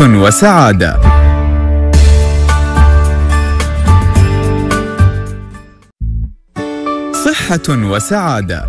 وسعادة صحة وسعادة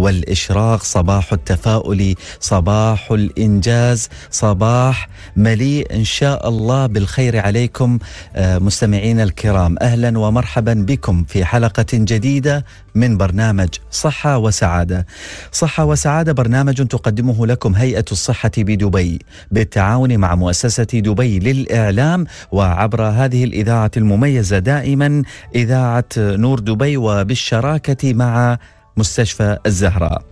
والإشراق صباح التفاؤل صباح الإنجاز صباح مليء إن شاء الله بالخير عليكم آه، مستمعين الكرام أهلا ومرحبا بكم في حلقة جديدة من برنامج صحة وسعادة صحة وسعادة برنامج تقدمه لكم هيئة الصحة بدبي بالتعاون مع مؤسسة دبي للإعلام وعبر هذه الإذاعة المميزة دائما إذاعة نور دبي وبالشراكة مع مستشفى الزهراء.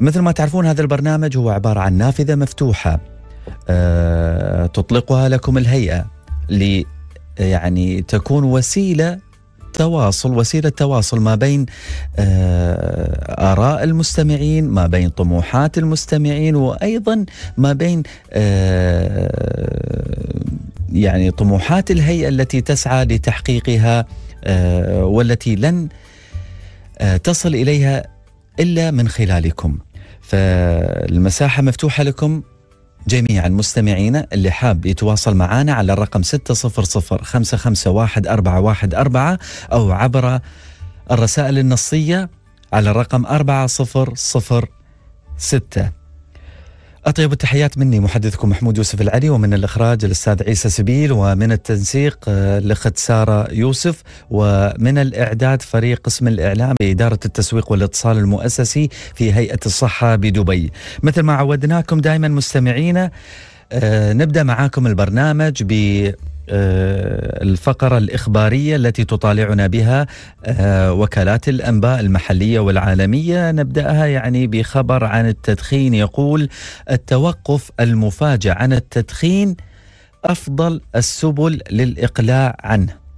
مثل ما تعرفون هذا البرنامج هو عباره عن نافذه مفتوحه أه تطلقها لكم الهيئه ل يعني تكون وسيله تواصل وسيله تواصل ما بين آه، اراء المستمعين ما بين طموحات المستمعين وايضا ما بين آه، يعني طموحات الهيئه التي تسعى لتحقيقها آه، والتي لن آه، تصل اليها الا من خلالكم فالمساحه مفتوحه لكم جميعا مستمعينا اللي حاب يتواصل معنا على الرقم 600 551 414 أو عبر الرسائل النصية على الرقم 4006 أطيب التحيات مني محدثكم محمود يوسف العلي ومن الإخراج الأستاذ عيسى سبيل ومن التنسيق آه، الأخت سارة يوسف ومن الإعداد فريق قسم الإعلام بإدارة التسويق والاتصال المؤسسي في هيئة الصحة بدبي مثل ما عودناكم دائما مستمعينا آه، نبدأ معاكم البرنامج ب آه، الفقرة الإخبارية التي تطالعنا بها آه، وكالات الأنباء المحلية والعالمية نبدأها يعني بخبر عن التدخين يقول التوقف المفاجئ عن التدخين أفضل السبل للإقلاع عنه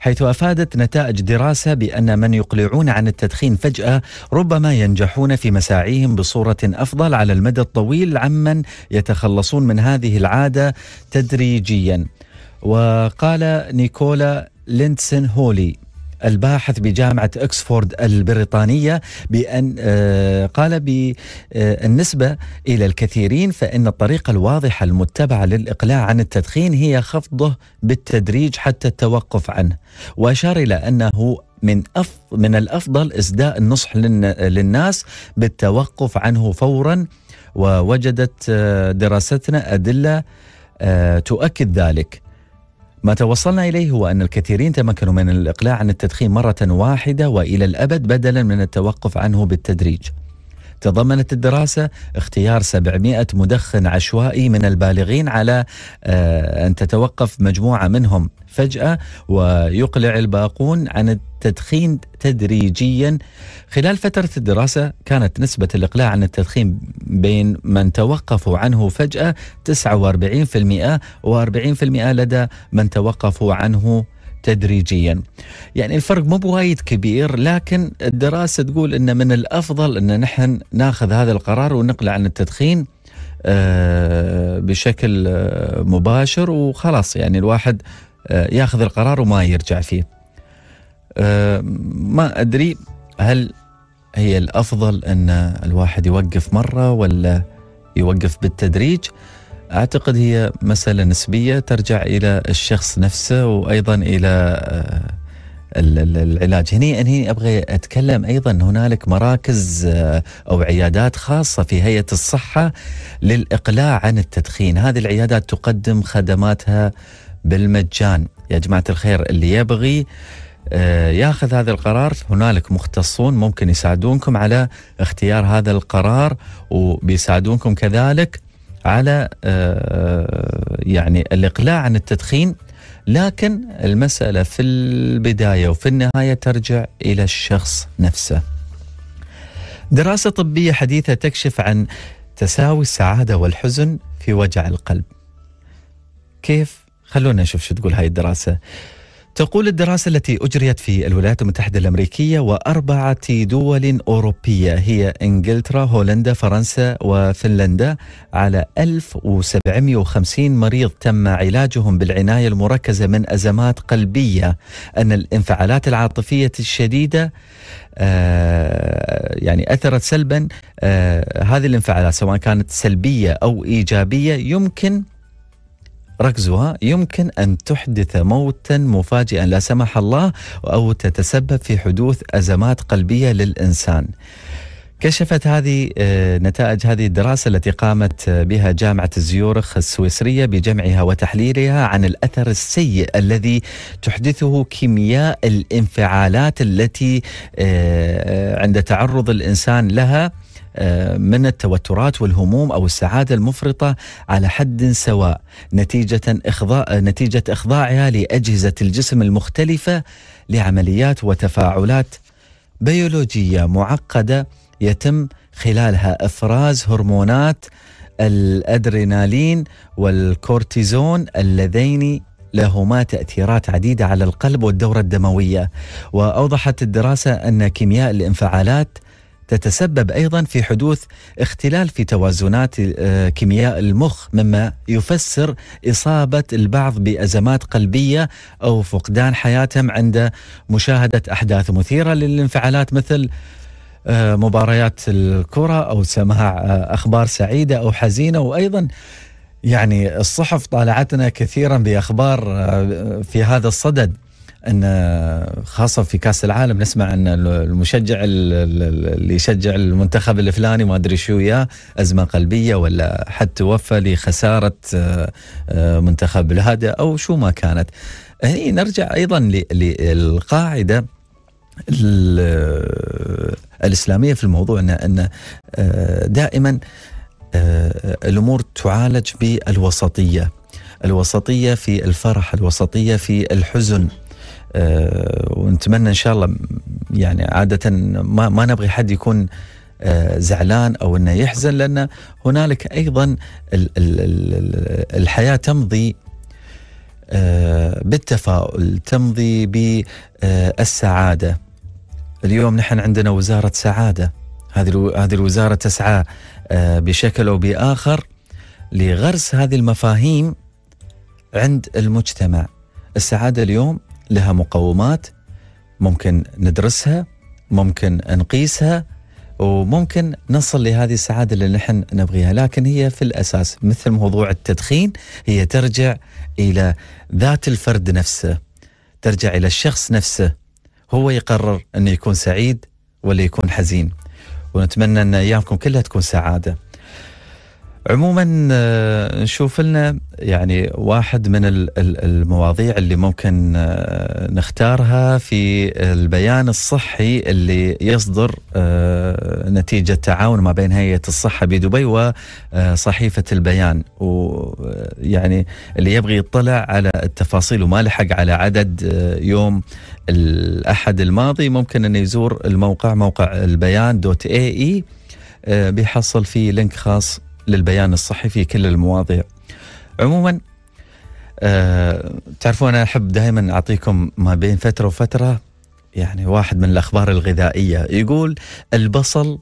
حيث افادت نتائج دراسه بان من يقلعون عن التدخين فجاه ربما ينجحون في مساعيهم بصوره افضل على المدى الطويل عمن يتخلصون من هذه العاده تدريجيا. وقال نيكولا لينتسن هولي الباحث بجامعة أكسفورد البريطانية بأن آه، قال بالنسبة آه، إلى الكثيرين فإن الطريقة الواضحة المتبعة للإقلاع عن التدخين هي خفضه بالتدريج حتى التوقف عنه وأشار إلى أنه من من الافضل اسداء النصح للناس بالتوقف عنه فورا ووجدت آه، دراستنا ادله تؤكد ذلك ما توصلنا إليه هو أن الكثيرين تمكنوا من الإقلاع عن التدخين مرة واحدة وإلى الأبد بدلا من التوقف عنه بالتدريج تضمنت الدراسة اختيار 700 مدخن عشوائي من البالغين على آه، أن تتوقف مجموعة منهم فجأة ويقلع الباقون عن التدخين تدريجيا خلال فترة الدراسة كانت نسبة الإقلاع عن التدخين بين من توقفوا عنه فجأة 49% و40% لدى من توقفوا عنه تدريجيا يعني الفرق مو بوايد كبير لكن الدراسة تقول أن من الأفضل أن نحن ناخذ هذا القرار ونقلع عن التدخين آه، بشكل آه، مباشر وخلاص يعني الواحد آه، ياخذ القرار وما يرجع فيه آه، ما أدري هل هي الأفضل أن الواحد يوقف مرة ولا يوقف بالتدريج أعتقد هي مسألة نسبية ترجع إلى الشخص نفسه وأيضا إلى آه، العلاج هني هني ابغى اتكلم ايضا هنالك مراكز او عيادات خاصه في هيئه الصحه للاقلاع عن التدخين هذه العيادات تقدم خدماتها بالمجان يا جماعة الخير اللي يبغي آه، ياخذ هذا القرار هنالك مختصون ممكن يساعدونكم على اختيار هذا القرار وبيساعدونكم كذلك على آه، يعني الاقلاع عن التدخين لكن المساله في البدايه وفي النهايه ترجع الى الشخص نفسه. دراسه طبيه حديثه تكشف عن تساوي السعاده والحزن في وجع القلب. كيف خلونا نشوف شو تقول هاي الدراسة تقول الدراسة التي أجريت في الولايات المتحدة الأمريكية وأربعة دول أوروبية هي إنجلترا، هولندا، فرنسا وفنلندا على 1750 مريض تم علاجهم بالعناية المركزة من أزمات قلبية أن الانفعالات العاطفية الشديدة آه يعني أثرت سلبا آه هذه الانفعالات سواء كانت سلبية أو إيجابية يمكن ركزها يمكن أن تحدث موتا مفاجئا لا سمح الله أو تتسبب في حدوث أزمات قلبية للإنسان كشفت هذه آه، نتائج هذه الدراسة التي قامت بها جامعة زيورخ السويسرية بجمعها وتحليلها عن الأثر السيء الذي تحدثه كيمياء الانفعالات التي آه، عند تعرض الإنسان لها آه، من التوترات والهموم او السعاده المفرطه على حد سواء نتيجه اخضاع نتيجه اخضاعها لاجهزه الجسم المختلفه لعمليات وتفاعلات بيولوجيه معقده يتم خلالها افراز هرمونات الادرينالين والكورتيزون اللذين لهما تأثيرات عديدة على القلب والدورة الدموية وأوضحت الدراسة أن كيمياء الانفعالات تتسبب ايضا في حدوث اختلال في توازنات آه، كيمياء المخ مما يفسر اصابه البعض بازمات قلبيه او فقدان حياتهم عند مشاهده احداث مثيره للانفعالات مثل آه، مباريات الكره او سماع آه، اخبار سعيده او حزينه وايضا يعني الصحف طالعتنا كثيرا باخبار في هذا الصدد ان خاصه في كاس العالم نسمع ان المشجع اللي يشجع المنتخب الفلاني ما ادري شو يا ازمه قلبيه ولا حد توفى لخساره آه، آه، منتخب هذا او شو ما كانت هني نرجع ايضا للقاعده الاسلاميه في الموضوع ان ان آه، دائما الامور تعالج بالوسطيه الوسطيه في الفرح الوسطيه في الحزن آه، ونتمنى ان شاء الله يعني عاده ما ما نبغي حد يكون آه، زعلان او انه يحزن لان هنالك ايضا الحياه تمضي آه، بالتفاؤل تمضي بالسعاده اليوم نحن عندنا وزاره سعاده هذه هذه الوزاره تسعى بشكل او باخر لغرس هذه المفاهيم عند المجتمع السعاده اليوم لها مقومات ممكن ندرسها ممكن نقيسها وممكن نصل لهذه السعادة اللي نحن نبغيها لكن هي في الأساس مثل موضوع التدخين هي ترجع إلى ذات الفرد نفسه ترجع إلى الشخص نفسه هو يقرر أنه يكون سعيد ولا يكون حزين ونتمنى أن أيامكم كلها تكون سعادة عموما آه، نشوف لنا يعني واحد من المواضيع اللي ممكن آه، نختارها في البيان الصحي اللي يصدر آه، نتيجة تعاون ما بين هيئة الصحة بدبي وصحيفة البيان ويعني اللي يبغي يطلع على التفاصيل وما لحق على عدد يوم الأحد الماضي ممكن أن يزور الموقع موقع البيان دوت إيه اي اي بيحصل فيه لينك خاص للبيان الصحي في كل المواضيع عموما أه تعرفون انا احب دائما اعطيكم ما بين فتره وفتره يعني واحد من الاخبار الغذائيه يقول البصل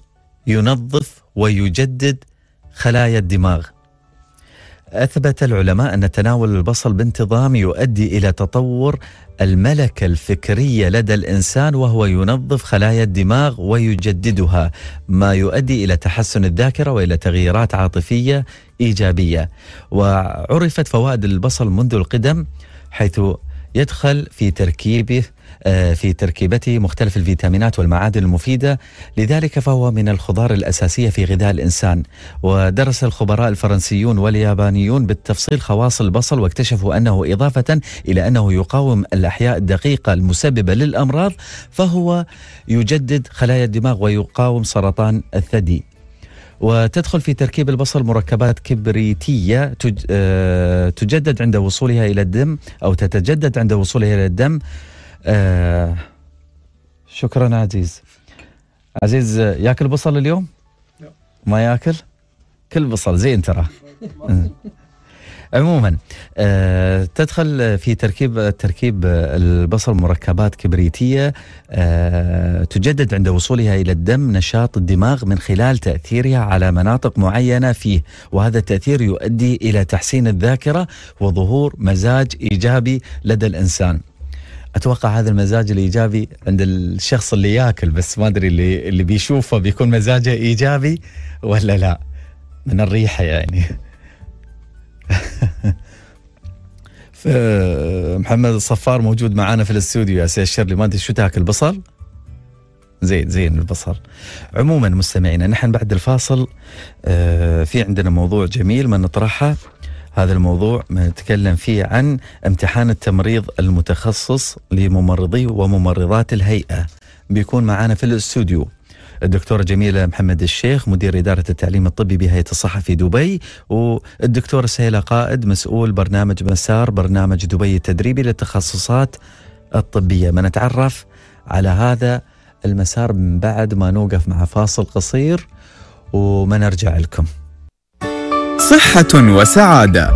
ينظف ويجدد خلايا الدماغ أثبت العلماء أن تناول البصل بانتظام يؤدي إلى تطور الملكة الفكرية لدى الإنسان وهو ينظف خلايا الدماغ ويجددها ما يؤدي إلى تحسن الذاكرة وإلى تغييرات عاطفية إيجابية وعرفت فوائد البصل منذ القدم حيث يدخل في تركيبه آه، في تركيبته مختلف الفيتامينات والمعادن المفيدة لذلك فهو من الخضار الأساسية في غذاء الإنسان ودرس الخبراء الفرنسيون واليابانيون بالتفصيل خواص البصل واكتشفوا أنه إضافة إلى أنه يقاوم الأحياء الدقيقة المسببة للأمراض فهو يجدد خلايا الدماغ ويقاوم سرطان الثدي وتدخل في تركيب البصل مركبات كبريتية آه، تجدد عند وصولها إلى الدم أو تتجدد عند وصولها إلى الدم آه شكرا عزيز عزيز ياكل بصل اليوم؟ لا ما ياكل؟ كل بصل زين ترى عموما آه تدخل في تركيب تركيب البصل مركبات كبريتيه آه تجدد عند وصولها الى الدم نشاط الدماغ من خلال تاثيرها على مناطق معينه فيه وهذا التاثير يؤدي الى تحسين الذاكره وظهور مزاج ايجابي لدى الانسان اتوقع هذا المزاج الايجابي عند الشخص اللي ياكل بس ما ادري اللي اللي بيشوفه بيكون مزاجه ايجابي ولا لا من الريحه يعني محمد الصفار موجود معانا في الاستوديو يا سي الشرلي ما ادري شو تاكل بصل؟ زين زين البصر عموما مستمعينا نحن بعد الفاصل آه، في عندنا موضوع جميل ما نطرحه هذا الموضوع نتكلم فيه عن امتحان التمريض المتخصص لممرضي وممرضات الهيئة بيكون معنا في الاستوديو الدكتورة جميلة محمد الشيخ مدير إدارة التعليم الطبي بهيئة الصحة في دبي والدكتورة سهيلة قائد مسؤول برنامج مسار برنامج دبي التدريبي للتخصصات الطبية ما نتعرف على هذا المسار من بعد ما نوقف مع فاصل قصير وما نرجع لكم صحة وسعادة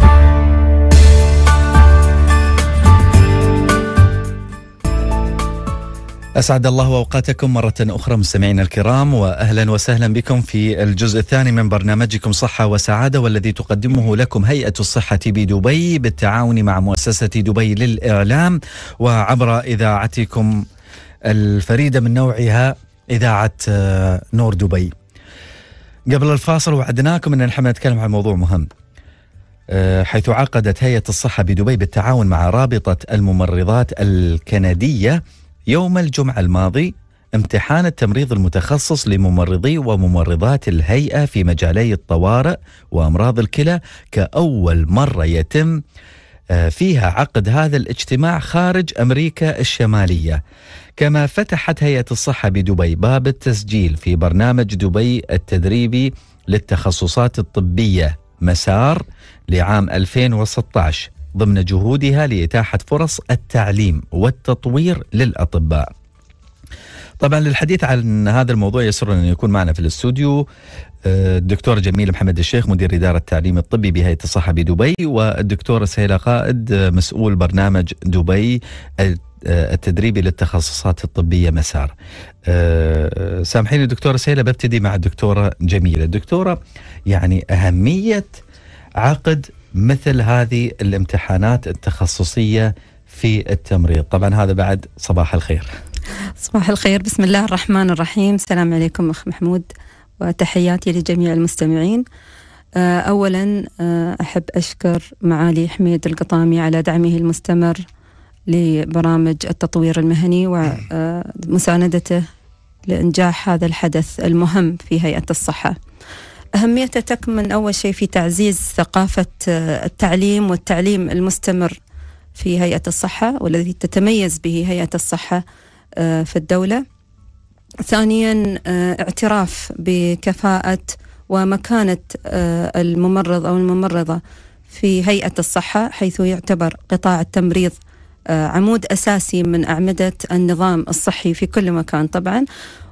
أسعد الله أوقاتكم مرة أخرى مستمعينا الكرام وأهلا وسهلا بكم في الجزء الثاني من برنامجكم صحة وسعادة والذي تقدمه لكم هيئة الصحة بدبي بالتعاون مع مؤسسة دبي للإعلام وعبر إذاعتكم الفريدة من نوعها إذاعة آه، نور دبي قبل الفاصل وعدناكم ان احنا نتكلم عن موضوع مهم آه، حيث عقدت هيئة الصحة بدبي بالتعاون مع رابطة الممرضات الكندية يوم الجمعة الماضي امتحان التمريض المتخصص لممرضي وممرضات الهيئة في مجالي الطوارئ وأمراض الكلى كأول مرة يتم آه، فيها عقد هذا الاجتماع خارج امريكا الشماليه. كما فتحت هيئه الصحه بدبي باب التسجيل في برنامج دبي التدريبي للتخصصات الطبيه مسار لعام 2016 ضمن جهودها لاتاحه فرص التعليم والتطوير للاطباء. طبعا للحديث عن هذا الموضوع يسرنا ان يكون معنا في الاستوديو الدكتور جميل محمد الشيخ مدير إدارة التعليم الطبي بهيئة الصحة بدبي والدكتورة سهيلة قائد مسؤول برنامج دبي التدريبي للتخصصات الطبية مسار آه، سامحيني دكتورة سهيلة ببتدي مع الدكتورة جميلة الدكتورة يعني أهمية عقد مثل هذه الامتحانات التخصصية في التمريض طبعا هذا بعد صباح الخير صباح الخير بسم الله الرحمن الرحيم السلام عليكم أخ محمود وتحياتي لجميع المستمعين آه، أولا آه، أحب أشكر معالي حميد القطامي على دعمه المستمر لبرامج التطوير المهني ومساندته آه، لإنجاح هذا الحدث المهم في هيئة الصحة أهميته تكمن أول شيء في تعزيز ثقافة التعليم والتعليم المستمر في هيئة الصحة والذي تتميز به هيئة الصحة في الدولة ثانيا آه، اعتراف بكفاءة ومكانة آه، الممرض أو الممرضة في هيئة الصحة حيث يعتبر قطاع التمريض آه، عمود أساسي من أعمدة النظام الصحي في كل مكان طبعا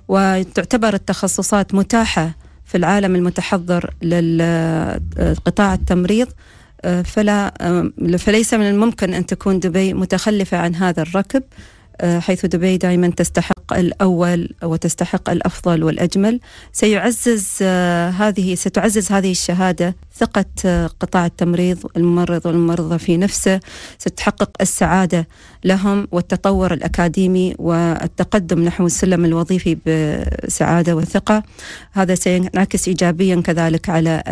وتعتبر التخصصات متاحة في العالم المتحضر لقطاع التمريض فلا فليس من الممكن أن تكون دبي متخلفة عن هذا الركب آه، حيث دبي دائما تستحق الاول وتستحق الافضل والاجمل سيعزز آه، هذه ستعزز هذه الشهاده ثقه آه، قطاع التمريض الممرض والممرضه في نفسه ستحقق السعاده لهم والتطور الاكاديمي والتقدم نحو السلم الوظيفي بسعاده وثقه هذا سينعكس ايجابيا كذلك على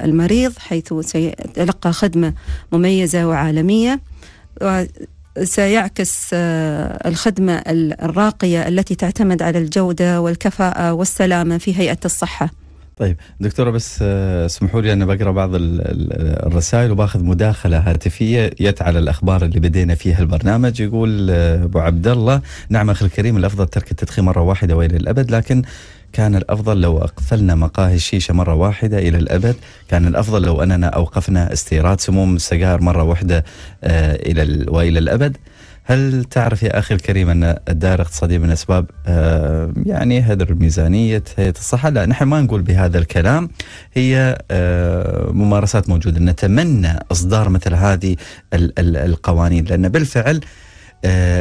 المريض حيث سيتلقى خدمه مميزه وعالميه سيعكس آه، الخدمة الراقية التي تعتمد على الجودة والكفاءة والسلامة في هيئة الصحة طيب دكتورة بس آه، اسمحوا لي أنا بقرأ بعض الرسائل وباخذ مداخلة هاتفية يت على الأخبار اللي بدينا فيها البرنامج يقول آه، أبو عبد الله نعم أخي الكريم الأفضل ترك التدخين مرة واحدة وإلى الأبد لكن كان الأفضل لو أقفلنا مقاهي الشيشة مرة واحدة إلى الأبد كان الأفضل لو أننا أوقفنا استيراد سموم السجائر مرة واحدة آه، إلى وإلى الأبد هل تعرف يا أخي الكريم أن الدائرة الاقتصادية من أسباب آه، يعني هدر ميزانية هيئة الصحة لا نحن ما نقول بهذا الكلام هي آه، ممارسات موجودة نتمنى إصدار مثل هذه القوانين لأن بالفعل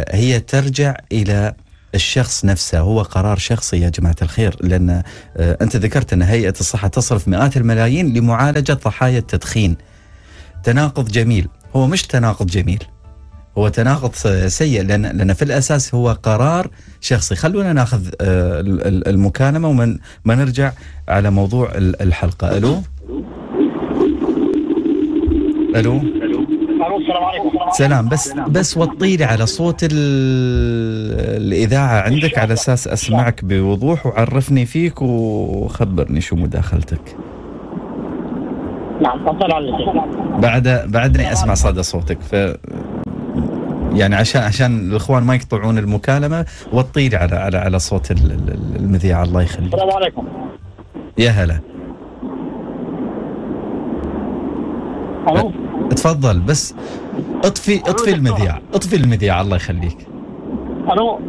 هي ترجع إلى الشخص نفسه هو قرار شخصي يا جماعة الخير لأن آه، أنت ذكرت أن هيئة الصحة تصرف مئات الملايين لمعالجة ضحايا التدخين تناقض جميل هو مش تناقض جميل هو تناقض آه، سيء لأن, لأن في الأساس هو قرار شخصي خلونا ناخذ آه، المكالمة ومن ما نرجع على موضوع الحلقة ألو ألو السلام عليكم سلام بس بس وطي على صوت الاذاعه عندك على اساس اسمعك بوضوح وعرفني فيك وخبرني شو مداخلتك نعم تفضل على بعد بعدني اسمع صدى صوتك ف يعني عشان عشان الاخوان ما يقطعون المكالمه لي على على على صوت المذيع الله يخليك السلام عليكم يا هلا الو تفضل بس اطفي اطفي المذياع اطفي المذياع الله يخليك الو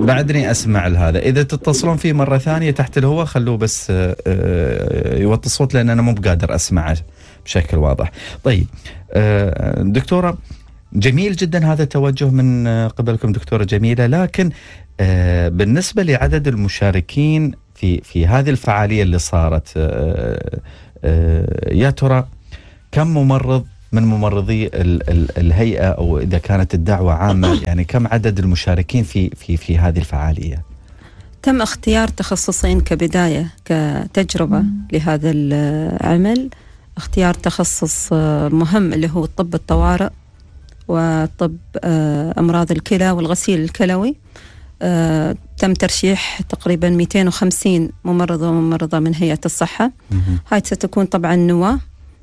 بعدني اسمع لهذا اذا تتصلون فيه مره ثانيه تحت الهواء خلوه بس آه، آه، يوطي الصوت لان انا مو بقادر اسمعه بشكل واضح طيب آه، دكتوره جميل جدا هذا التوجه من قبلكم دكتوره جميله لكن بالنسبه لعدد المشاركين في في هذه الفعاليه اللي صارت يا ترى كم ممرض من ممرضي ال ال الهيئه او اذا كانت الدعوه عامه يعني كم عدد المشاركين في في في هذه الفعاليه؟ تم اختيار تخصصين كبدايه كتجربه لهذا العمل اختيار تخصص مهم اللي هو طب الطوارئ وطب آه، امراض الكلى والغسيل الكلوي آه، تم ترشيح تقريبا 250 ممرضة وممرضة من هيئة الصحة هاي ستكون طبعا نواة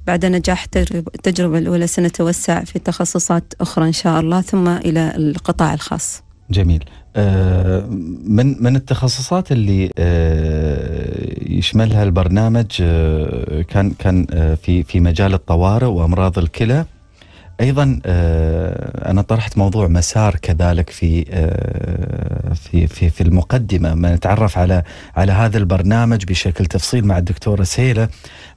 بعد نجاح التجربة الأولى سنتوسع في تخصصات أخرى إن شاء الله ثم إلى القطاع الخاص جميل آه، من من التخصصات اللي آه، يشملها البرنامج آه، كان كان في في مجال الطوارئ وامراض الكلى ايضا آه، انا طرحت موضوع مسار كذلك في آه، في في في المقدمه ما نتعرف على على هذا البرنامج بشكل تفصيل مع الدكتوره سيله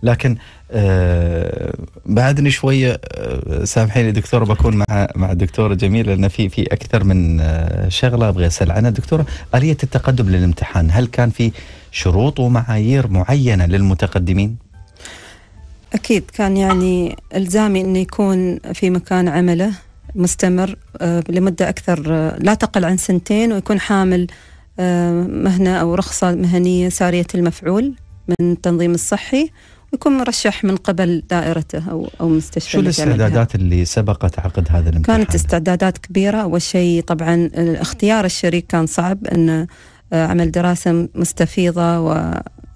لكن آه، بعدني شويه سامحيني دكتوره بكون مع مع الدكتوره جميله لان في في اكثر من شغله ابغى اسال عنها دكتوره اليه التقدم للامتحان هل كان في شروط ومعايير معينه للمتقدمين؟ أكيد كان يعني إلزامي أن يكون في مكان عمله مستمر آه، لمدة أكثر آه، لا تقل عن سنتين ويكون حامل آه، مهنة أو رخصة مهنية سارية المفعول من التنظيم الصحي ويكون مرشح من قبل دائرته او او مستشفى شو الاستعدادات اللي سبقت عقد هذا الامتحان؟ كانت استعدادات كبيره اول شيء طبعا اختيار الشريك كان صعب أنه عمل دراسه مستفيضه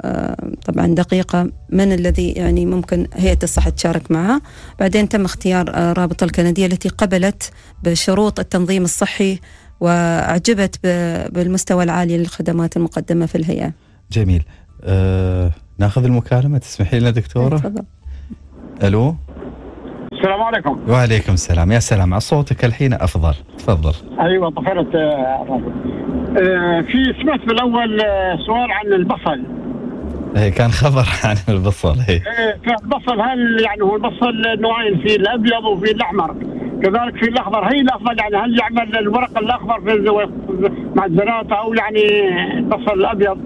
آه، طبعا دقيقة من الذي يعني ممكن هيئة الصحة تشارك معها بعدين تم اختيار آه، رابطة الكندية التي قبلت بشروط التنظيم الصحي وأعجبت بالمستوى العالي للخدمات المقدمة في الهيئة جميل أه ناخذ المكالمة تسمحي لنا دكتورة تفضل ألو السلام عليكم وعليكم السلام يا سلام على صوتك الحين افضل تفضل ايوه طفرت آه،, آه في سمعت بالاول سؤال عن البصل ايه كان خبر عن البصل ايه البصل إيه، هل يعني هو البصل نوعين في الابيض وفي الاحمر كذلك في الاخضر هي الاخضر يعني هل يعمل يعني الورق الاخضر في مع البنات او يعني البصل الابيض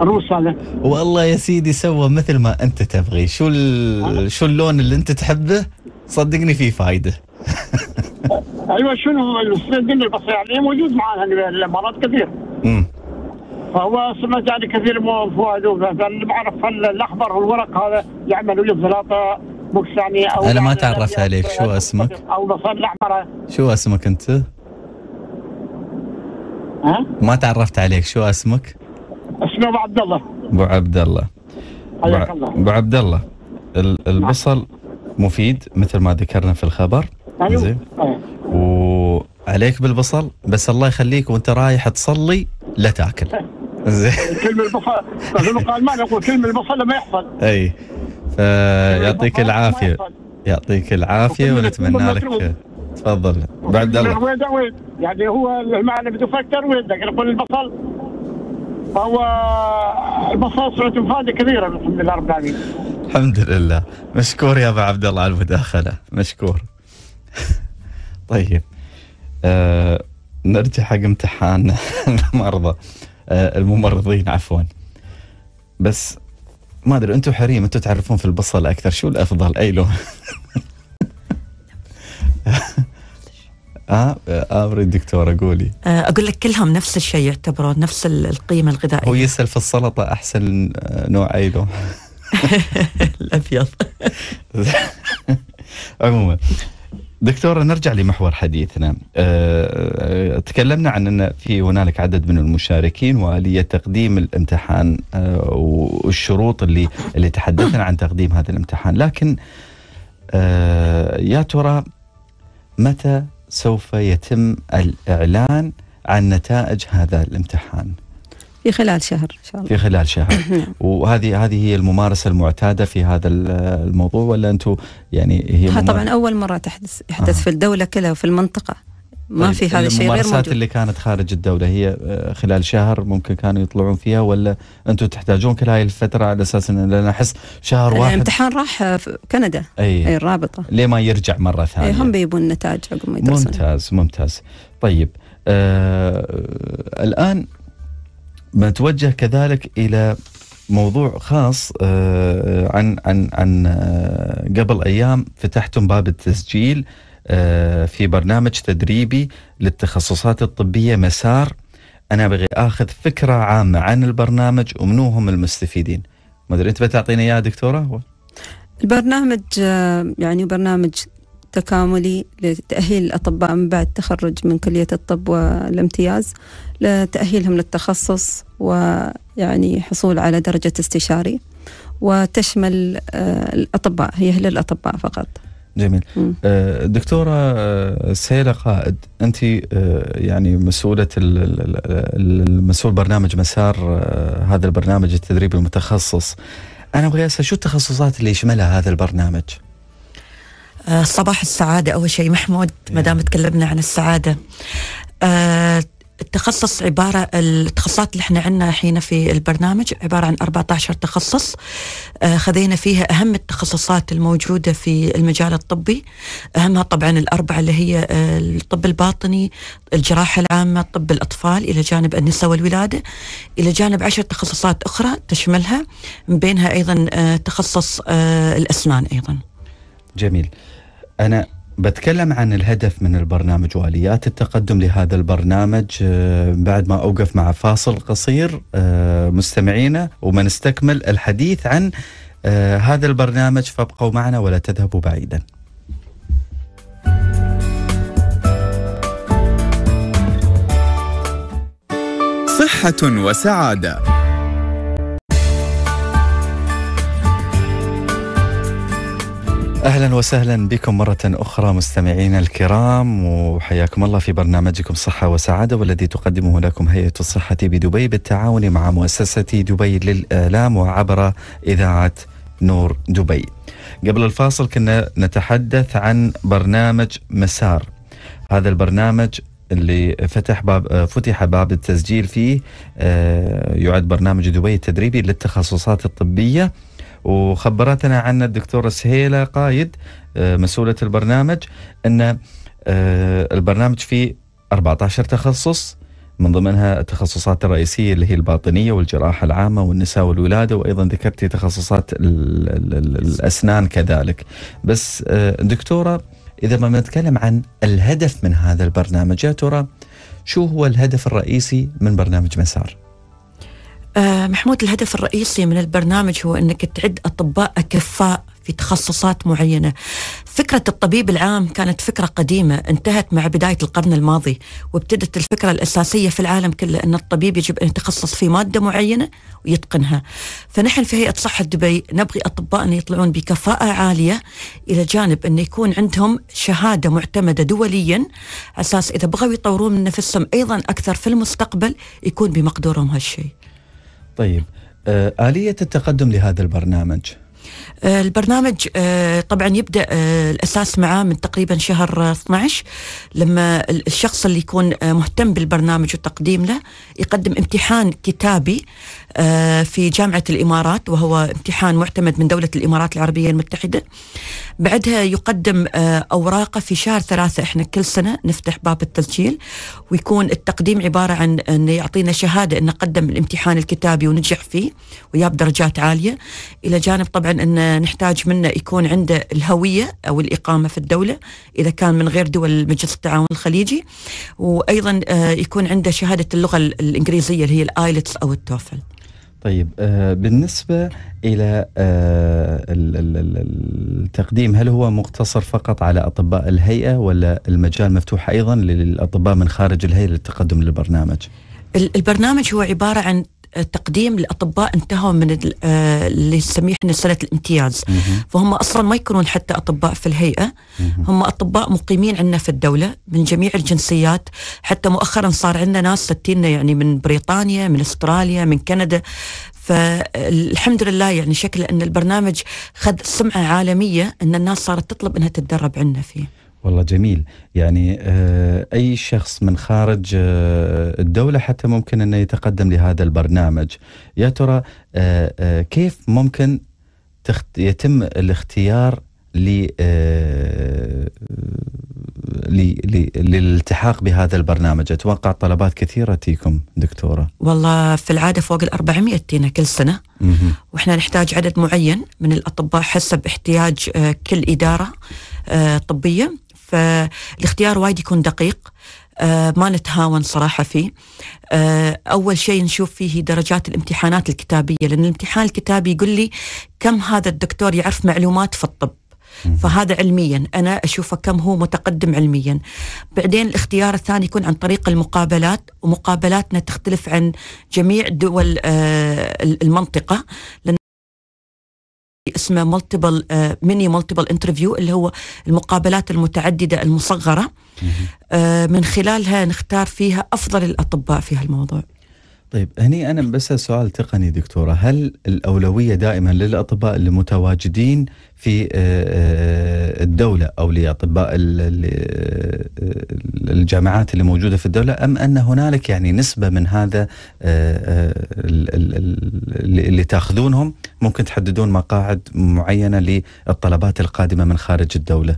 الروس هذا والله يا سيدي سوى مثل ما انت تبغي شو آه. شو اللون اللي انت تحبه صدقني فيه فايده ايوه شنو قلنا البصل يعني موجود معنا الامارات يعني كثير امم هو سمعت يعني كثير من فؤاد اللي الاخضر والورق هذا يعملوا الزلاطه مكس يعني او انا ما يعني تعرفت يعني عليك شو يعني اسمك؟ او بصل الاحمر شو اسمك انت؟ ها؟ ما تعرفت عليك شو اسمك؟ اسمي ابو عبد الله ابو عبد الله ابو عبد الله البصل نعم. مفيد مثل ما ذكرنا في الخبر أيوه. زين أيوه. وعليك بالبصل بس الله يخليك وانت رايح تصلي لا تاكل أيوه. زين كلمه البصل قال ما كلمه البصل ما يحصل اي فيعطيك العافيه يعطيك العافيه ونتمنى لك تفضل بعد الله وين وين يعني هو المعنى بده يفكر وين يقول البصل فهو البصل سعته مفادة كبيره الحمد لله رب العالمين الحمد لله مشكور يا ابو عبد الله على المداخله مشكور طيب آه نرجع حق امتحان المرضى آه، الممرضين عفوا بس ما ادري انتم حريم انتم تعرفون في البصل اكثر شو الافضل اي لون اه امري آه، الدكتوره قولي آه، اقول لك كلهم نفس الشيء يعتبرون نفس القيمه الغذائيه هو يسال في السلطه احسن نوع اي لون الابيض عموما دكتور نرجع لمحور حديثنا آه،, أه تكلمنا عن أن في هنالك عدد من المشاركين وآلية تقديم الامتحان أه والشروط اللي اللي تحدثنا عن تقديم هذا الامتحان لكن أه يا ترى متى سوف يتم الإعلان عن نتائج هذا الامتحان؟ في خلال شهر ان شاء الله في خلال شهر نعم. وهذه هذه هي الممارسه المعتاده في هذا الموضوع ولا انتم يعني هي ممارسة طبعا اول مره تحدث يحدث آه. في الدوله كلها وفي المنطقه ما طيب في هذا الشيء غير موجود الممارسات اللي كانت خارج الدولة هي آه، خلال شهر ممكن كانوا يطلعون فيها ولا أنتم تحتاجون كل هاي الفترة على أساس أن أنا أحس شهر واحد الامتحان راح في كندا أي, أي الرابطة ليه ما يرجع مرة ثانية أي هم بيبون النتائج عقب ما يدرسون ممتاز ممتاز طيب آه الآن بنتوجه كذلك الى موضوع خاص آه، عن عن عن آه، قبل ايام فتحتم باب التسجيل آه، في برنامج تدريبي للتخصصات الطبيه مسار انا ابغي اخذ فكره عامه عن البرنامج ومنو هم المستفيدين ما ادري انت بتعطينا اياه دكتوره البرنامج يعني برنامج تكاملي لتأهيل الأطباء من بعد التخرج من كلية الطب والامتياز لتأهيلهم للتخصص ويعني حصول على درجة استشاري وتشمل آه، الأطباء هي للأطباء فقط جميل آه، دكتورة آه، سيلة قائد أنت يعني مسؤولة المسؤول برنامج مسار هذا البرنامج التدريب المتخصص أنا أبغى أسأل شو التخصصات اللي يشملها هذا البرنامج؟ آه، صباح السعادة أول شيء محمود ما دام تكلمنا عن السعادة آه، التخصص عبارة التخصصات اللي احنا عندنا الحين في البرنامج عبارة عن 14 تخصص آه، خذينا فيها أهم التخصصات الموجودة في المجال الطبي أهمها طبعا الأربعة اللي هي الطب الباطني الجراحة العامة طب الأطفال إلى جانب النساء والولادة إلى جانب عشر تخصصات أخرى تشملها من بينها أيضا تخصص الأسنان أيضا جميل أنا بتكلم عن الهدف من البرنامج واليات التقدم لهذا البرنامج آه، بعد ما اوقف مع فاصل قصير آه، مستمعينا وما الحديث عن آه، هذا البرنامج فابقوا معنا ولا تذهبوا بعيدا. صحة وسعادة اهلا وسهلا بكم مره اخرى مستمعينا الكرام وحياكم الله في برنامجكم صحه وسعاده والذي تقدمه لكم هيئه الصحه بدبي بالتعاون مع مؤسسه دبي للاعلام وعبر اذاعه نور دبي. قبل الفاصل كنا نتحدث عن برنامج مسار. هذا البرنامج اللي فتح باب فتح باب التسجيل فيه آه، يعد برنامج دبي التدريبي للتخصصات الطبيه وخبرتنا عنا الدكتورة سهيلة قايد آه، مسؤولة البرنامج أن آه، البرنامج فيه 14 تخصص من ضمنها التخصصات الرئيسيه اللي هي الباطنيه والجراحه العامه والنساء والولاده وايضا ذكرتي تخصصات الاسنان كذلك. بس آه، دكتوره اذا ما بنتكلم عن الهدف من هذا البرنامج يا ترى شو هو الهدف الرئيسي من برنامج مسار؟ آه، محمود الهدف الرئيسي من البرنامج هو انك تعد اطباء اكفاء في تخصصات معينه. فكره الطبيب العام كانت فكره قديمه انتهت مع بدايه القرن الماضي وابتدت الفكره الاساسيه في العالم كله ان الطبيب يجب ان يتخصص في ماده معينه ويتقنها. فنحن في هيئه صحه دبي نبغي أطباء أن يطلعون بكفاءه عاليه الى جانب انه يكون عندهم شهاده معتمده دوليا اساس اذا بغوا يطورون من نفسهم ايضا اكثر في المستقبل يكون بمقدورهم هالشيء. طيب آه، آلية التقدم لهذا البرنامج آه، البرنامج آه، طبعا يبدا آه، الاساس معاه من تقريبا شهر 12 لما الشخص اللي يكون مهتم بالبرنامج وتقديم له يقدم امتحان كتابي في جامعه الامارات وهو امتحان معتمد من دوله الامارات العربيه المتحده بعدها يقدم اوراقه في شهر ثلاثه احنا كل سنه نفتح باب التسجيل ويكون التقديم عباره عن انه يعطينا شهاده انه قدم الامتحان الكتابي ونجح فيه وياب درجات عاليه الى جانب طبعا ان نحتاج منه يكون عنده الهويه او الاقامه في الدوله اذا كان من غير دول مجلس التعاون الخليجي وايضا آه، يكون عنده شهاده اللغه الانجليزيه اللي هي الايلتس او التوفل. طيب آه، بالنسبة إلى آه، التقديم هل هو مقتصر فقط على أطباء الهيئة ولا المجال مفتوح أيضا للأطباء من خارج الهيئة للتقدم للبرنامج؟ البرنامج هو عبارة عن تقديم الاطباء انتهوا من آه، اللي نسميه احنا سنه الامتياز فهم اصلا ما يكونون حتى اطباء في الهيئه هم اطباء مقيمين عندنا في الدوله من جميع الجنسيات حتى مؤخرا صار عندنا ناس ستينا يعني من بريطانيا من استراليا من كندا فالحمد لله يعني شكله ان البرنامج خذ سمعه عالميه ان الناس صارت تطلب انها تتدرب عندنا فيه والله جميل يعني آه، أي شخص من خارج آه، الدولة حتى ممكن أنه يتقدم لهذا البرنامج يا ترى آه، كيف ممكن يتم الاختيار للالتحاق بهذا البرنامج أتوقع طلبات كثيرة تيكم دكتورة والله في العادة فوق الأربعمية 400 تينا كل سنة وإحنا نحتاج عدد معين من الأطباء حسب احتياج كل إدارة طبية فالاختيار وايد يكون دقيق آه، ما نتهاون صراحه فيه. آه، اول شيء نشوف فيه درجات الامتحانات الكتابيه لان الامتحان الكتابي يقول لي كم هذا الدكتور يعرف معلومات في الطب. فهذا علميا انا اشوفه كم هو متقدم علميا بعدين الاختيار الثاني يكون عن طريق المقابلات ومقابلاتنا تختلف عن جميع دول آه، المنطقه لأن اسمه مالتيبل ميني مالتيبل انترفيو اللي هو المقابلات المتعدده المصغره آه، من خلالها نختار فيها افضل الاطباء في هالموضوع. طيب هني انا بس سؤال تقني دكتوره هل الاولويه دائما للاطباء اللي متواجدين في آه، آه، الدوله او لاطباء آه، الجامعات اللي موجوده في الدوله ام ان هنالك يعني نسبه من هذا اللي تاخذونهم ممكن تحددون مقاعد معينه للطلبات القادمه من خارج الدوله؟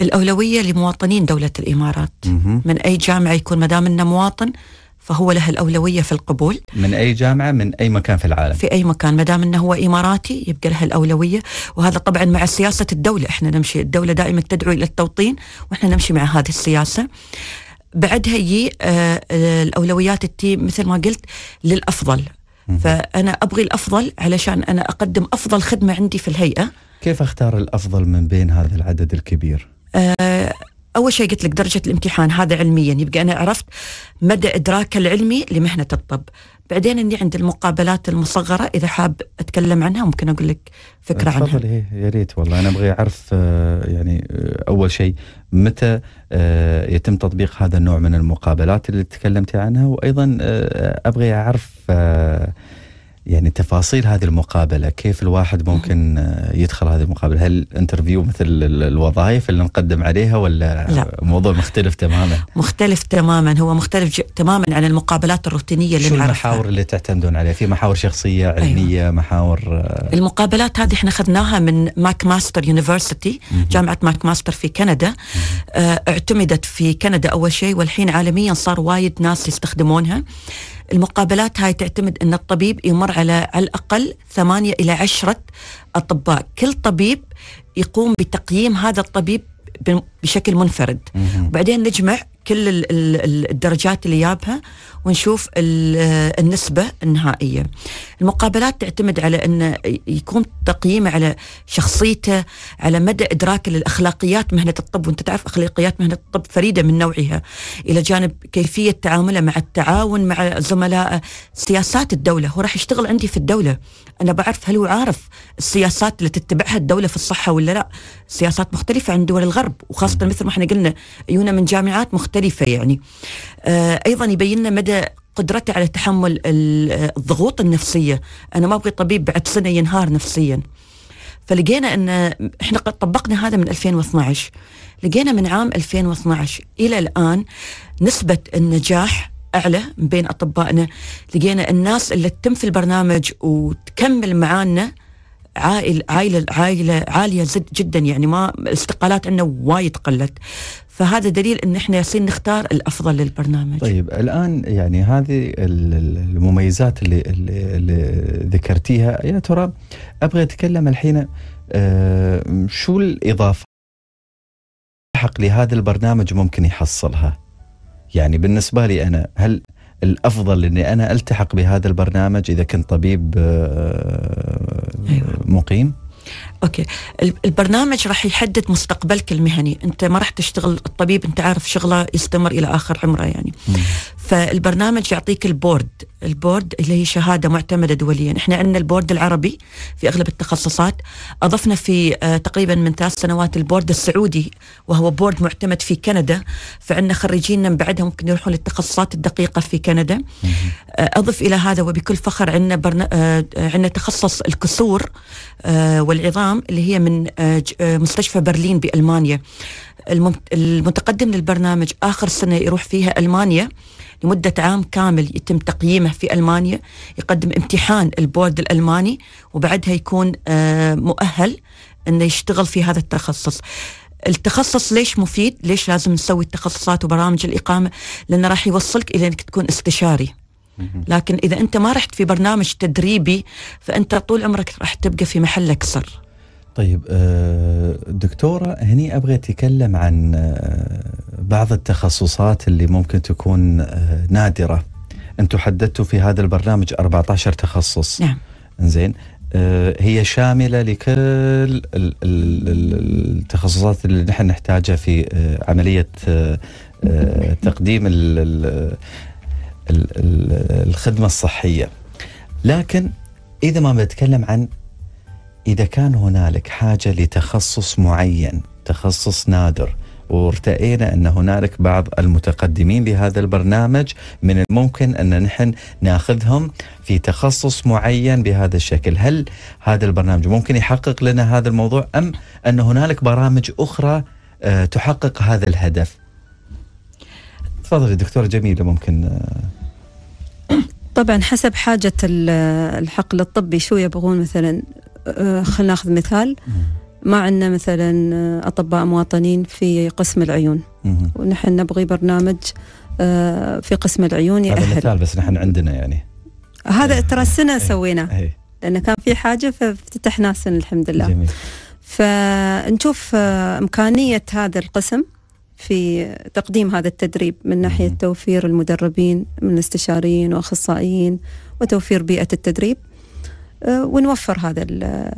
الأولوية لمواطنين دولة الإمارات من أي جامعة يكون دام أنه مواطن فهو له الأولوية في القبول من أي جامعة من أي مكان في العالم في أي مكان ما دام أنه هو إماراتي يبقى له الأولوية وهذا طبعا مع سياسة الدولة إحنا نمشي الدولة دائما تدعو إلى التوطين وإحنا نمشي مع هذه السياسة بعدها يجي آه، الأولويات التي مثل ما قلت للأفضل فأنا أبغي الأفضل علشان أنا أقدم أفضل خدمة عندي في الهيئة كيف أختار الأفضل من بين هذا العدد الكبير؟ آه، اول شيء قلت لك درجه الامتحان هذا علميا يبقى انا عرفت مدى ادراك العلمي لمهنه الطب بعدين اني عند المقابلات المصغره اذا حاب اتكلم عنها ممكن اقول لك فكره عنها تفضلي إيه، يا ريت والله انا ابغى اعرف آه، يعني آه، اول شيء متى آه، يتم تطبيق هذا النوع من المقابلات اللي تكلمتي عنها وايضا ابغى اعرف يعني تفاصيل هذه المقابله كيف الواحد ممكن آه، يدخل هذه المقابله هل انترفيو مثل الوظائف اللي نقدم عليها ولا لا. موضوع مختلف تماما مختلف تماما هو مختلف تماما عن المقابلات الروتينيه اللي شو المحاور اللي تعتمدون عليها في محاور شخصيه أيوة. علميه أيوة. محاور آه، المقابلات هذه احنا اخذناها من ماك ماستر يونيفرسيتي جامعه ماك ماستر في كندا آه، اعتمدت في كندا اول شيء والحين عالميا صار وايد ناس يستخدمونها المقابلات هاي تعتمد أن الطبيب يمر على على الأقل ثمانية إلى عشرة أطباء كل طبيب يقوم بتقييم هذا الطبيب بشكل منفرد وبعدين نجمع كل الدرجات اللي جابها ونشوف آه النسبة النهائية المقابلات تعتمد على أن يكون تقييمه على شخصيته على مدى إدراكه للأخلاقيات مهنة الطب وأنت تعرف أخلاقيات مهنة الطب فريدة من نوعها إلى جانب كيفية تعامله مع التعاون مع زملائه سياسات الدولة هو راح يشتغل عندي في الدولة أنا بعرف هل هو عارف السياسات اللي تتبعها الدولة في الصحة ولا لا سياسات مختلفة عن دول الغرب وخاصة خاصة مثل ما احنا قلنا يونا من جامعات مختلفة يعني آه، أيضا يبين لنا مدى قدرته على تحمل الضغوط النفسية أنا ما أبغي طبيب بعد سنة ينهار نفسيا فلقينا أن احنا قد طبقنا هذا من 2012 لقينا من عام 2012 إلى الآن نسبة النجاح اعلى من بين اطبائنا لقينا الناس اللي تتم في البرنامج وتكمل معانا عائل عائلة عائلة عالية جدا يعني ما الاستقالات عندنا وايد قلت فهذا دليل ان احنا يصير نختار الافضل للبرنامج. طيب الان يعني هذه المميزات اللي, اللي ذكرتيها يا ترى ابغى اتكلم الحين آه، شو الاضافه حق لهذا البرنامج ممكن يحصلها؟ يعني بالنسبه لي انا هل الافضل اني انا التحق بهذا البرنامج اذا كنت طبيب آه، أيوة. مقيم اوكي البرنامج راح يحدد مستقبلك المهني انت ما راح تشتغل الطبيب انت عارف شغله يستمر الى اخر عمره يعني مم. فالبرنامج يعطيك البورد البورد اللي هي شهاده معتمده دوليا احنا عندنا البورد العربي في اغلب التخصصات اضفنا في آه، تقريبا من ثلاث سنوات البورد السعودي وهو بورد معتمد في كندا فعندنا خريجين من بعدهم ممكن يروحون للتخصصات الدقيقه في كندا مم. آه، اضف الى هذا وبكل فخر عندنا برنا... آه، عندنا تخصص الكسور وال والعظام اللي هي من آه، آه، مستشفى برلين بألمانيا المتقدم للبرنامج آخر سنة يروح فيها ألمانيا لمدة عام كامل يتم تقييمه في ألمانيا يقدم امتحان البورد الألماني وبعدها يكون آه، مؤهل أنه يشتغل في هذا التخصص التخصص ليش مفيد ليش لازم نسوي التخصصات وبرامج الإقامة لأنه راح يوصلك إلى أنك تكون استشاري لكن اذا انت ما رحت في برنامج تدريبي فانت طول عمرك راح تبقى في محلك سر طيب آه، دكتوره هني ابغى اتكلم عن آه، بعض التخصصات اللي ممكن تكون آه، نادره انتم حددتوا في هذا البرنامج 14 تخصص نعم زين هي شامله لكل التخصصات اللي نحن نحتاجها في عمليه تقديم الخدمة الصحية لكن إذا ما بنتكلم عن إذا كان هنالك حاجة لتخصص معين تخصص نادر وارتئينا أن هنالك بعض المتقدمين لهذا البرنامج من الممكن أن نحن ناخذهم في تخصص معين بهذا الشكل هل هذا البرنامج ممكن يحقق لنا هذا الموضوع أم أن هنالك برامج أخرى آه، تحقق هذا الهدف تفضلي دكتورة جميلة ممكن آه. طبعا حسب حاجة الحقل الطبي شو يبغون مثلا آه، خلينا ناخذ مثال ما عندنا مثلا آه، أطباء مواطنين في قسم العيون ونحن نبغي برنامج في قسم العيون يأهل هذا مثال بس نحن عندنا يعني هذا ترى إيه. السنة إيه. سويناه إيه. لأنه كان في حاجة فافتتحناه السنة الحمد لله جميل. فنشوف إمكانية هذا القسم في تقديم هذا التدريب من ناحية توفير المدربين من استشاريين وأخصائيين وتوفير بيئة التدريب آه، ونوفر هذا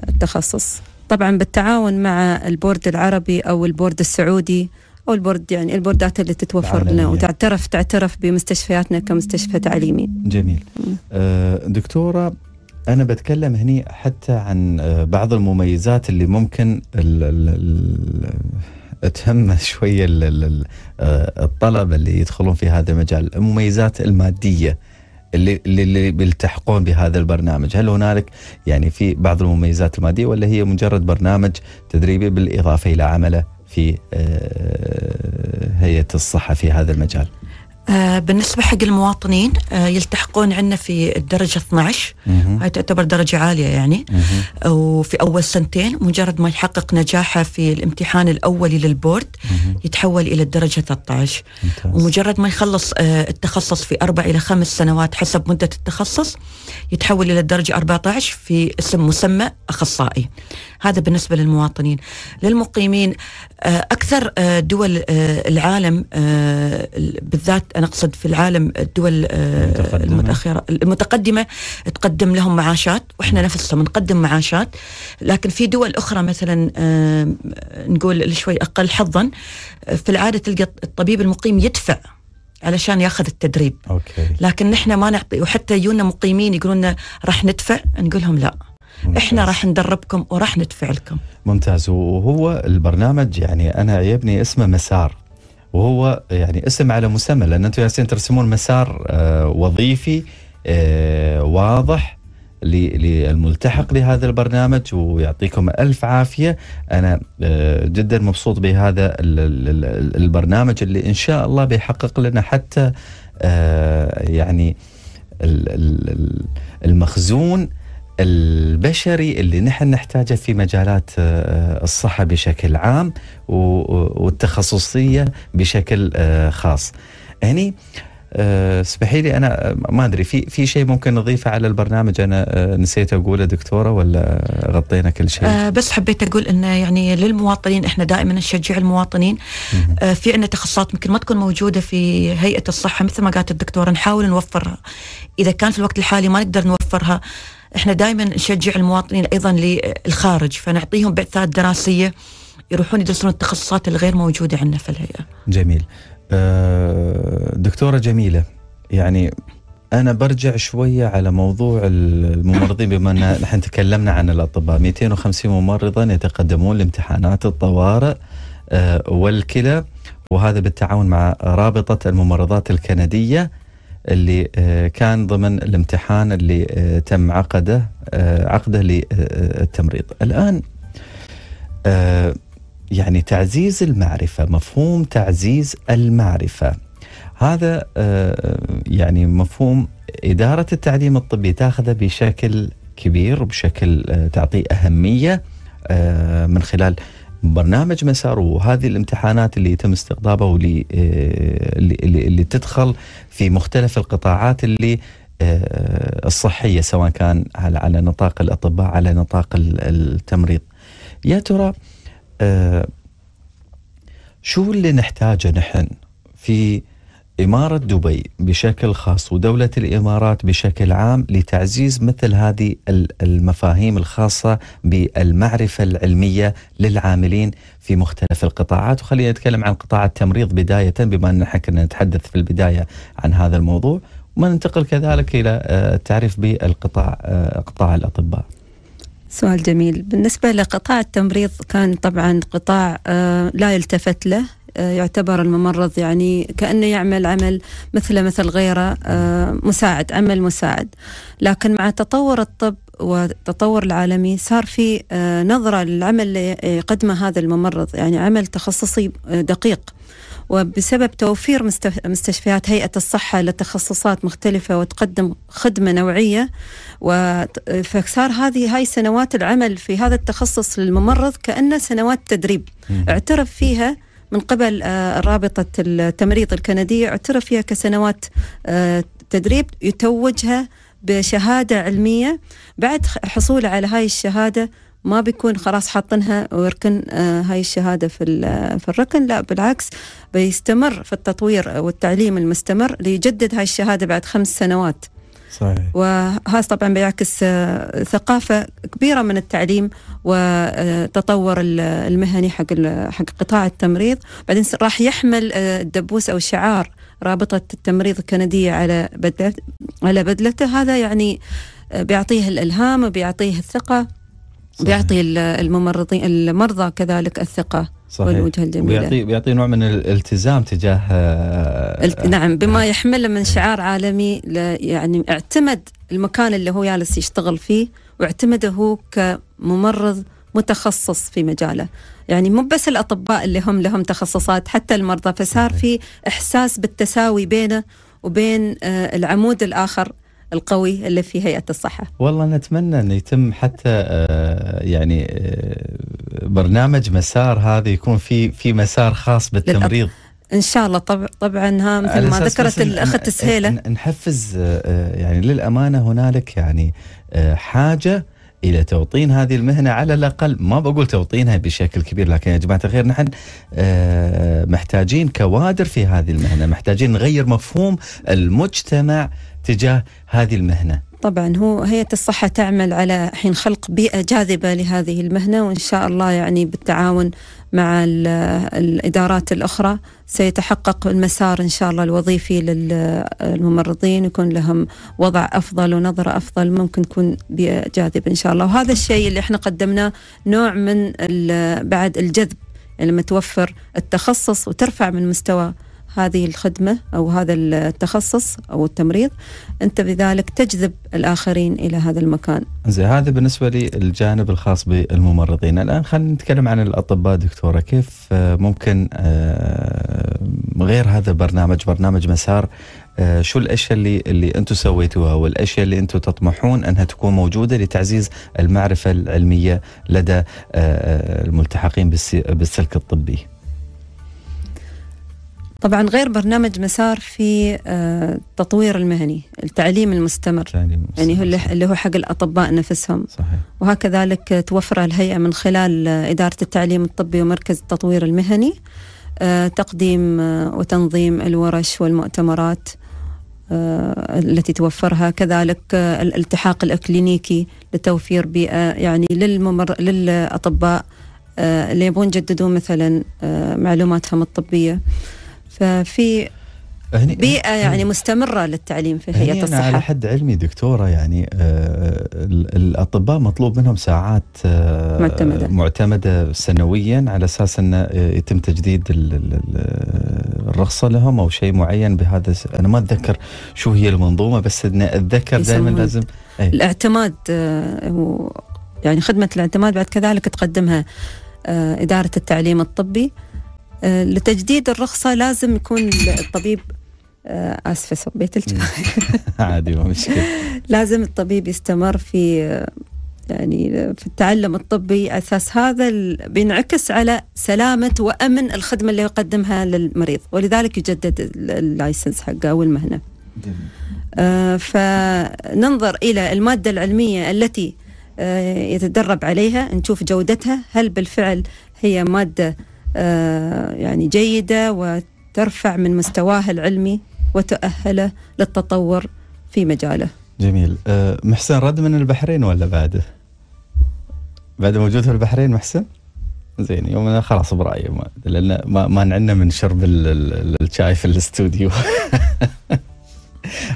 التخصص طبعا بالتعاون مع البورد العربي أو البورد السعودي أو البورد يعني البوردات اللي تتوفر لنا وتعترف تعترف بمستشفياتنا كمستشفى تعليمي جميل آه، دكتورة أنا بتكلم هني حتى عن آه، بعض المميزات اللي ممكن ال ال تهم شويه آه، الطلبه اللي يدخلون في هذا المجال المميزات الماديه اللي اللي بيلتحقون بهذا البرنامج هل هنالك يعني في بعض المميزات الماديه ولا هي مجرد برنامج تدريبي بالاضافه الى عمله في آه، هيئه الصحه في هذا المجال آه، بالنسبة حق المواطنين آه، يلتحقون عندنا في الدرجة 12 هاي تعتبر درجة عالية يعني مه. وفي أول سنتين مجرد ما يحقق نجاحه في الامتحان الأولي للبورد مه. يتحول إلى الدرجة 13 ممتاز. ومجرد ما يخلص آه، التخصص في أربع إلى خمس سنوات حسب مدة التخصص يتحول إلى الدرجة 14 في اسم مسمى أخصائي هذا بالنسبة للمواطنين للمقيمين أكثر دول العالم بالذات أنا أقصد في العالم الدول آه، المتقدمة. المتأخرة المتقدمة تقدم لهم معاشات وإحنا نفسنا نقدم معاشات لكن في دول أخرى مثلا نقول شوي أقل حظا في العادة تلقى الطبيب المقيم يدفع علشان ياخذ التدريب أوكي. لكن نحن ما نعطي وحتى يجونا مقيمين يقولون راح ندفع نقول لهم لا ممتاز. احنا راح ندربكم وراح ندفع لكم ممتاز وهو البرنامج يعني انا عيبني اسمه مسار وهو يعني اسم على مسمى لان انتم جالسين ترسمون مسار آه، وظيفي آه، واضح للملتحق لهذا البرنامج ويعطيكم الف عافيه انا آه، جدا مبسوط بهذا البرنامج اللي ان شاء الله بيحقق لنا حتى يعني المخزون البشري اللي نحن نحتاجه في مجالات آه، آه، الصحه بشكل عام والتخصصيه بشكل آه، خاص. هني يعني اسمحي لي انا ما ادري في في شيء ممكن نضيفه على البرنامج انا نسيت اقوله دكتوره ولا غطينا كل شيء؟ بس حبيت اقول انه يعني للمواطنين احنا دائما نشجع المواطنين في عندنا تخصصات ممكن ما تكون موجوده في هيئه الصحه مثل ما قالت الدكتوره نحاول نوفرها. اذا كان في الوقت الحالي ما نقدر نوفرها احنا دائما نشجع المواطنين ايضا للخارج فنعطيهم بعثات دراسيه يروحون يدرسون التخصصات الغير موجوده عندنا في الهيئه. جميل. آه، دكتوره جميله يعني انا برجع شويه على موضوع الممرضين بما ان احنا تكلمنا عن الاطباء 250 ممرضا يتقدمون لامتحانات الطوارئ آه، والكلى وهذا بالتعاون مع رابطه الممرضات الكنديه اللي آه، كان ضمن الامتحان اللي آه، تم عقده آه، عقده للتمريض الآن يعني تعزيز المعرفة مفهوم تعزيز المعرفة هذا يعني مفهوم إدارة التعليم الطبي تاخذه بشكل كبير وبشكل تعطيه أهمية من خلال برنامج مسار وهذه الامتحانات اللي يتم استقطابها واللي آه، اللي, اللي تدخل في مختلف القطاعات اللي آه، الصحيه سواء كان على على نطاق الاطباء على نطاق التمريض. يا ترى آه، شو اللي نحتاجه نحن في إمارة دبي بشكل خاص ودولة الإمارات بشكل عام لتعزيز مثل هذه المفاهيم الخاصة بالمعرفة العلمية للعاملين في مختلف القطاعات وخلينا نتكلم عن قطاع التمريض بداية بما أن كنا نتحدث في البداية عن هذا الموضوع وننتقل كذلك إلى آه، التعريف بالقطاع آه، قطاع الأطباء سؤال جميل بالنسبة لقطاع التمريض كان طبعا قطاع آه، لا يلتفت له آه، يعتبر الممرض يعني كأنه يعمل عمل مثله مثل غيره آه، مساعد عمل مساعد لكن مع تطور الطب والتطور العالمي صار في آه، نظرة للعمل اللي يقدمه هذا الممرض يعني عمل تخصصي دقيق وبسبب توفير مستشفيات هيئة الصحة لتخصصات مختلفة وتقدم خدمة نوعية فصار هذه هاي سنوات العمل في هذا التخصص للممرض كأنه سنوات تدريب اعترف فيها من قبل آه، رابطة التمريض الكندية اعترف فيها كسنوات آه، تدريب يتوجها بشهادة علمية بعد حصوله على هاي الشهادة ما بيكون خلاص حاطنها ويركن آه، هاي الشهادة في في الركن لا بالعكس بيستمر في التطوير والتعليم المستمر ليجدد هاي الشهادة بعد خمس سنوات صحيح. وهذا طبعا بيعكس آه، ثقافة كبيرة من التعليم وتطور آه، المهني حق حق قطاع التمريض بعدين راح يحمل آه، الدبوس أو شعار رابطة التمريض الكندية على بدلة على بدلته هذا يعني بيعطيه الإلهام وبيعطيه الثقة صحيح. بيعطي الممرضين المرضى كذلك الثقة صحيح. والوجهه الجميله ويعطي بيعطي نوع من الالتزام تجاه آه، آه، نعم بما آه. يحمله من إيه. شعار عالمي ل... يعني اعتمد المكان اللي هو جالس يشتغل فيه واعتمده هو كممرض متخصص في مجاله يعني مو بس الأطباء اللي هم لهم تخصصات حتى المرضى فصار في إحساس بالتساوي بينه وبين العمود الآخر القوي اللي في هيئه الصحه. والله نتمنى انه يتم حتى آه، يعني آه، برنامج مسار هذا يكون في في مسار خاص بالتمريض. ان شاء الله طبعا طبعا ها مثل ما ذكرت الاخت سهيله نحفز آه، يعني للامانه هنالك يعني حاجه الى توطين هذه المهنه على الاقل ما بقول توطينها بشكل كبير لكن يا جماعه الخير نحن محتاجين كوادر في هذه المهنه، محتاجين نغير مفهوم المجتمع تجاه هذه المهنه طبعا هو هيئة الصحة تعمل على حين خلق بيئة جاذبة لهذه المهنة وإن شاء الله يعني بالتعاون مع الإدارات الأخرى سيتحقق المسار إن شاء الله الوظيفي للممرضين يكون لهم وضع أفضل ونظرة أفضل ممكن تكون بيئة جاذبة إن شاء الله وهذا الشيء اللي احنا قدمناه نوع من بعد الجذب يعني لما توفر التخصص وترفع من مستوى هذه الخدمة أو هذا التخصص أو التمريض أنت بذلك تجذب الآخرين إلى هذا المكان زي هذا بالنسبة للجانب الخاص بالممرضين الآن خلينا نتكلم عن الأطباء دكتورة كيف آه، ممكن آه، غير هذا البرنامج برنامج مسار آه، شو الاشياء اللي اللي انتم سويتوها والاشياء اللي انتم تطمحون انها تكون موجوده لتعزيز المعرفه العلميه لدى الملتحقين بالسلك الطبي. طبعا غير برنامج مسار في التطوير آه، المهني التعليم المستمر المستمر يعني هو اللي هو حق الأطباء نفسهم صحيح. وهكذلك توفر الهيئة من خلال آه، إدارة التعليم الطبي ومركز التطوير المهني آه، تقديم وتنظيم الورش والمؤتمرات التي توفرها كذلك الالتحاق الأكلينيكي لتوفير بيئة يعني للممر للأطباء اللي يبون يجددون مثلا معلوماتهم الطبية ففي بيئة يعني مستمرة للتعليم في هيئة الصحة على حد علمي دكتورة يعني آه، الأطباء مطلوب منهم ساعات آه، معتمدة, معتمدة سنويا على أساس أنه آه، يتم تجديد الرخصة لهم أو شيء معين بهذا أنا ما أتذكر شو هي المنظومة بس أن أتذكر دائما لازم أي. الاعتماد يعني خدمة الاعتماد بعد كذلك تقدمها إدارة التعليم الطبي آه، لتجديد الرخصة لازم يكون الطبيب آه، آسفة سبيت عادي ما مشكلة لازم الطبيب يستمر في آه، يعني في التعلم الطبي أساس هذا بينعكس على سلامة وأمن الخدمة اللي يقدمها للمريض ولذلك يجدد اللايسنس حقه أو المهنة فننظر إلى المادة العلمية التي يتدرب عليها نشوف جودتها هل بالفعل هي مادة آه، يعني جيدة وترفع من مستواه العلمي وتؤهله للتطور في مجاله جميل آه، محسن رد من البحرين ولا بعده بعد موجود في البحرين محسن زين يوم انا خلاص برايي ما لان ما, ما من شرب الشاي في الاستوديو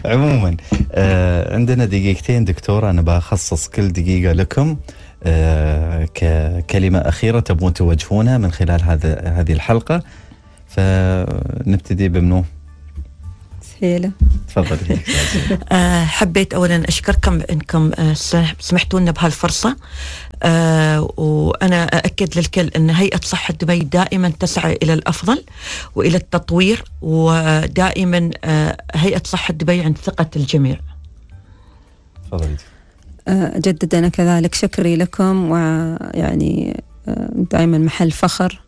عموما آه، عندنا دقيقتين دكتور انا بخصص كل دقيقه لكم آه، ككلمة أخيرة تبون توجهونها من خلال هذا هذه الحلقة فنبتدي بمنو سهيلة تفضلي آه، آه، حبيت اولا اشكركم أنكم سمحتوا لنا بهالفرصه وانا اكد للكل ان هيئه صحه دبي دائما تسعى الى الافضل والى التطوير ودائما هيئه صحه دبي عند ثقه الجميع تفضلي أجدد أنا كذلك شكري لكم ويعني آه، دائما محل فخر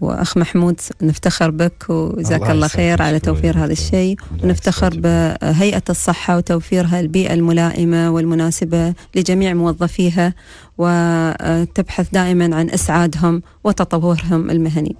واخ محمود نفتخر بك وجزاك الله, الله خير على توفير هذا الشيء ونفتخر بهيئه الصحه وتوفيرها البيئه الملائمه والمناسبه لجميع موظفيها وتبحث دائما عن اسعادهم وتطورهم المهني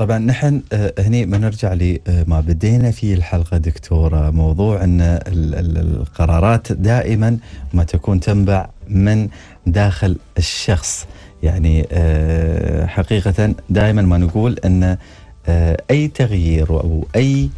طبعا نحن آه، هني بنرجع لما آه، بدينا فيه الحلقه دكتوره موضوع ان القرارات دائما ما تكون تنبع من داخل الشخص يعني آه، حقيقه دائما ما نقول ان اي تغيير او اي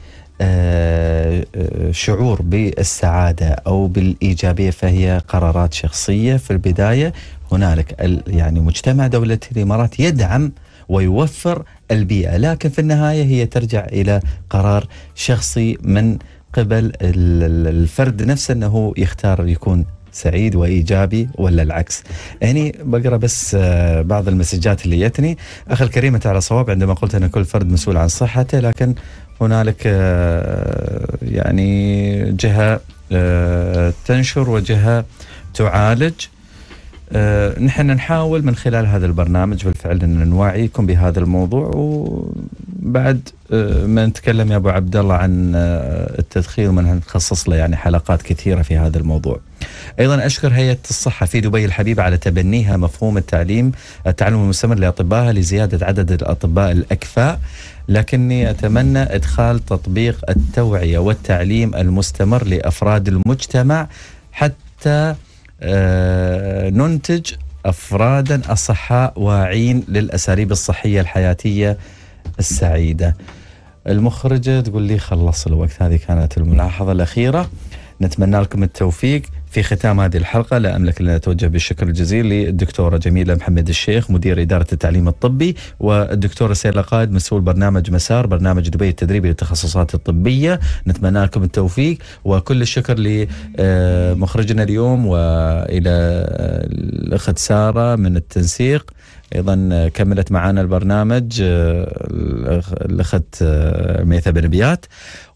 شعور بالسعاده او بالايجابيه فهي قرارات شخصيه في البدايه هنالك يعني مجتمع دوله الامارات يدعم ويوفر البيئة لكن في النهاية هي ترجع إلى قرار شخصي من قبل الفرد نفسه أنه يختار يكون سعيد وايجابي ولا العكس هني بقرا بس آه، بعض المسجات اللي جتني اخ الكريمه على صواب عندما قلت ان كل فرد مسؤول عن صحته لكن هنالك آه، يعني جهه آه، تنشر وجهه تعالج آه، نحن نحاول من خلال هذا البرنامج بالفعل ان نوعيكم بهذا الموضوع وبعد آه، ما نتكلم يا ابو عبد الله عن آه، التدخين ومن نخصص له يعني حلقات كثيره في هذا الموضوع. ايضا اشكر هيئه الصحه في دبي الحبيبه على تبنيها مفهوم التعليم التعلم المستمر لاطبائها لزياده عدد الاطباء الاكفاء لكني اتمنى ادخال تطبيق التوعيه والتعليم المستمر لافراد المجتمع حتى آه، ننتج افرادا اصحاء واعين للاساليب الصحيه الحياتيه السعيده. المخرجه تقول لي خلص الوقت هذه كانت الملاحظه الاخيره. نتمنى لكم التوفيق في ختام هذه الحلقة لا أملك إلا أتوجه بالشكر الجزيل للدكتورة جميلة محمد الشيخ مدير إدارة التعليم الطبي والدكتورة سيلا قائد مسؤول برنامج مسار برنامج دبي التدريبي للتخصصات الطبية نتمنى لكم التوفيق وكل الشكر لمخرجنا اليوم وإلى الأخت سارة من التنسيق ايضا كملت معنا البرنامج آه، الاخت آه، ميثا بن بيات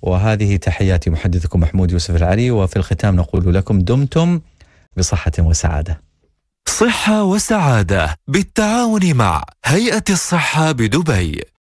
وهذه تحياتي محدثكم محمود يوسف العلي وفي الختام نقول لكم دمتم بصحه وسعاده. صحه وسعاده بالتعاون مع هيئه الصحه بدبي.